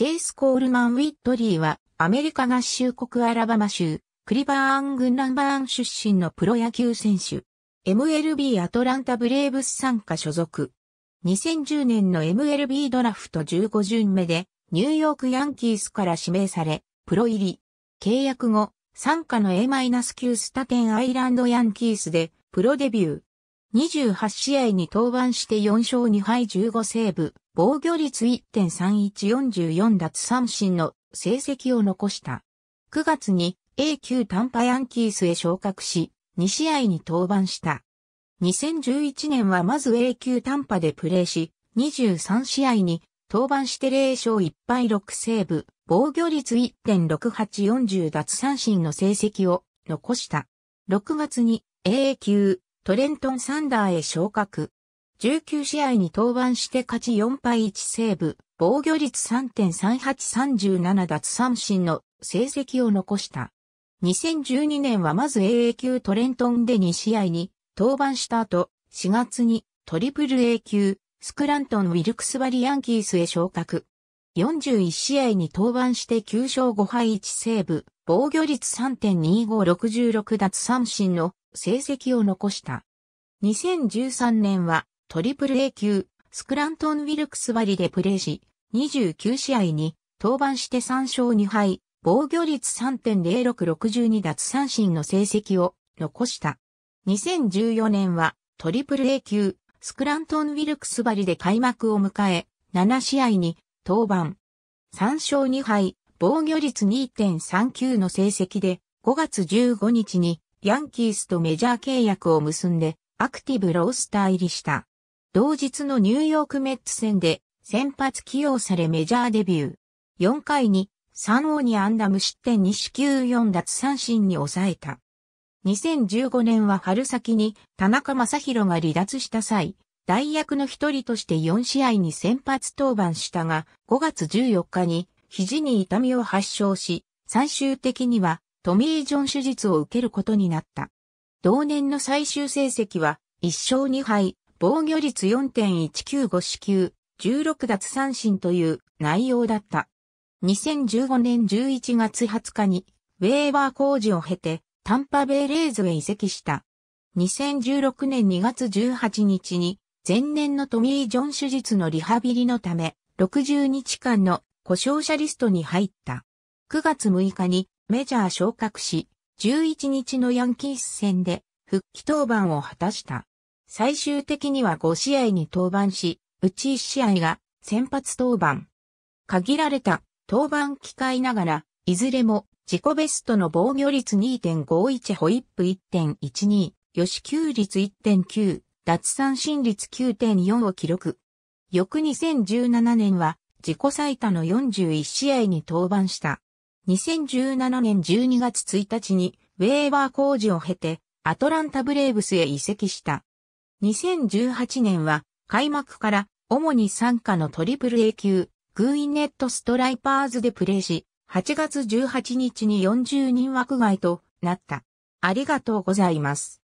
チェイス・コールマン・ウィットリーは、アメリカ合衆国アラバマ州、クリバーンンランバーン出身のプロ野球選手。MLB アトランタブレーブス参加所属。2010年の MLB ドラフト15巡目で、ニューヨークヤンキースから指名され、プロ入り。契約後、参加の A-9 スタテンアイランドヤンキースで、プロデビュー。28試合に登板して4勝2敗15セーブ。防御率1.3144奪三振の成績を残した。9月に A 級短波ヤンキースへ昇格し、2試合に登板した。2011年はまず A 級短波でプレーし、23試合に登板して0勝1敗6セーブ、防御率1.6840奪三振の成績を残した。6月に a 級トレントンサンダーへ昇格。19試合に登板して勝ち4敗1セーブ、防御率3.3837奪三振の成績を残した。2012年はまず AA 級トレントンで2試合に登板した後、4月にトリプル A 級スクラントン・ウィルクスバリ・ヤンキースへ昇格。41試合に登板して9勝5敗1セーブ、防御率3.2566奪三振の成績を残した。2013年はトリプル A 級、スクラントン・ウィルクス割でプレーし、29試合に登板して3勝2敗、防御率3.0662奪三振の成績を残した。2014年はトリプル A 級、スクラントン・ウィルクス割で開幕を迎え、7試合に登板。3勝2敗、防御率2.39の成績で、5月15日にヤンキースとメジャー契約を結んで、アクティブロースター入りした。同日のニューヨークメッツ戦で先発起用されメジャーデビュー。4回に3王にンダ無失点に四球4奪三振に抑えた。2015年は春先に田中正宏が離脱した際、代役の一人として4試合に先発登板したが、5月14日に肘に痛みを発症し、最終的にはトミー・ジョン手術を受けることになった。同年の最終成績は1勝2敗、防御率4.195四球、16奪三振という内容だった。2015年11月20日に、ウェーバー工事を経て、タンパベイレーズへ移籍した。2016年2月18日に、前年のトミー・ジョン手術のリハビリのため、60日間の故障者リストに入った。9月6日にメジャー昇格し、11日のヤンキース戦で復帰登板を果たした。最終的には5試合に登板し、うち1試合が先発登板。限られた登板機会ながら、いずれも自己ベストの防御率2.51ホイップ1.12、吉球率1.9、脱三振率9.4を記録。翌2017年は自己最多の41試合に登板した。2017年12月1日にウェーバー工事を経てアトランタブレーブスへ移籍した。2018年は開幕から主に参加のトリプル A 級、グーインネットストライパーズでプレーし、8月18日に40人枠外となった。ありがとうございます。